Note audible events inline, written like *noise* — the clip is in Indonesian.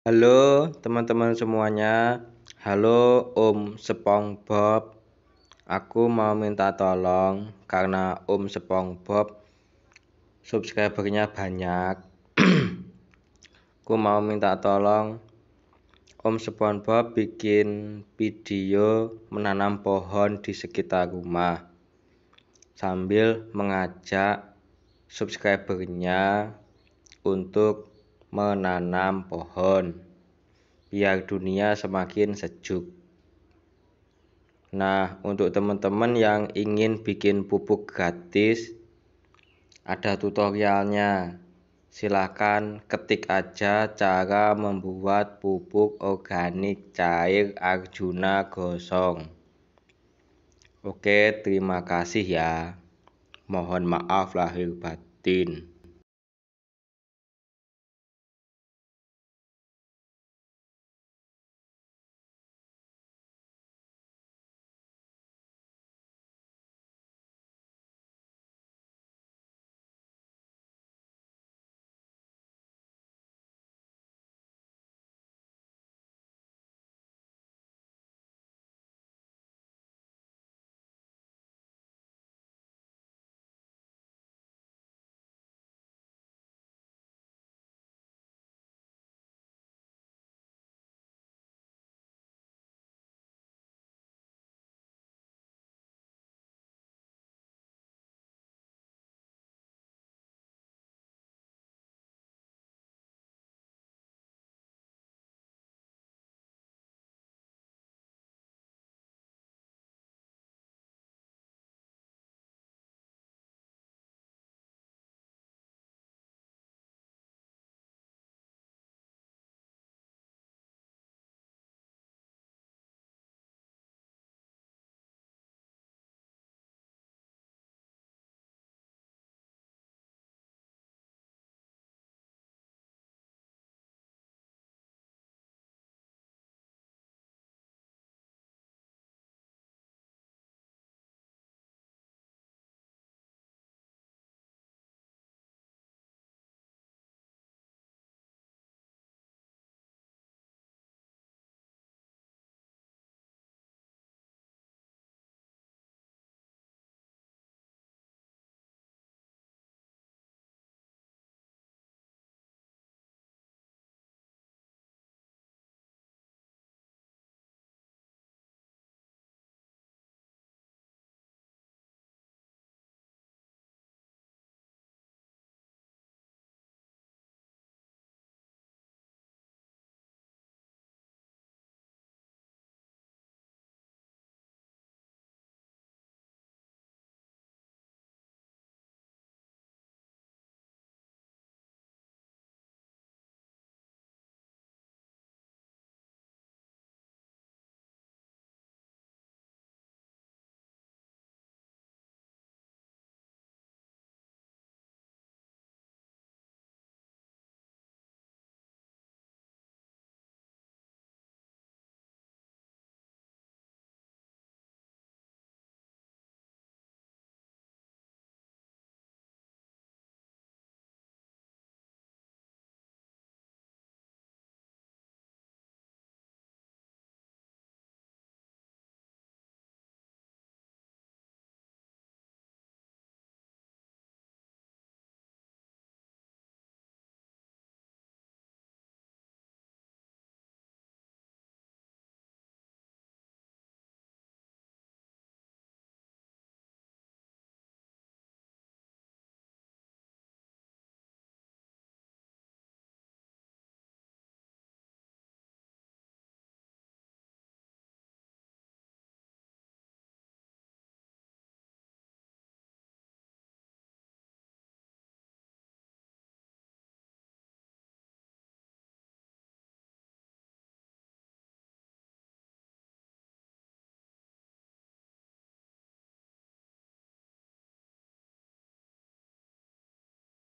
Halo teman-teman semuanya Halo Om Sepong Bob. Aku mau minta tolong Karena Om Sepong Bob Subscribernya banyak *clears throat* Aku mau minta tolong Om Sepong Bob bikin video menanam pohon di sekitar rumah Sambil mengajak subscribernya untuk menanam pohon biar dunia semakin sejuk. Nah, untuk teman-teman yang ingin bikin pupuk gratis, ada tutorialnya. Silahkan ketik aja cara membuat pupuk organik cair Arjuna gosong. Oke, terima kasih ya. Mohon maaf lahir batin.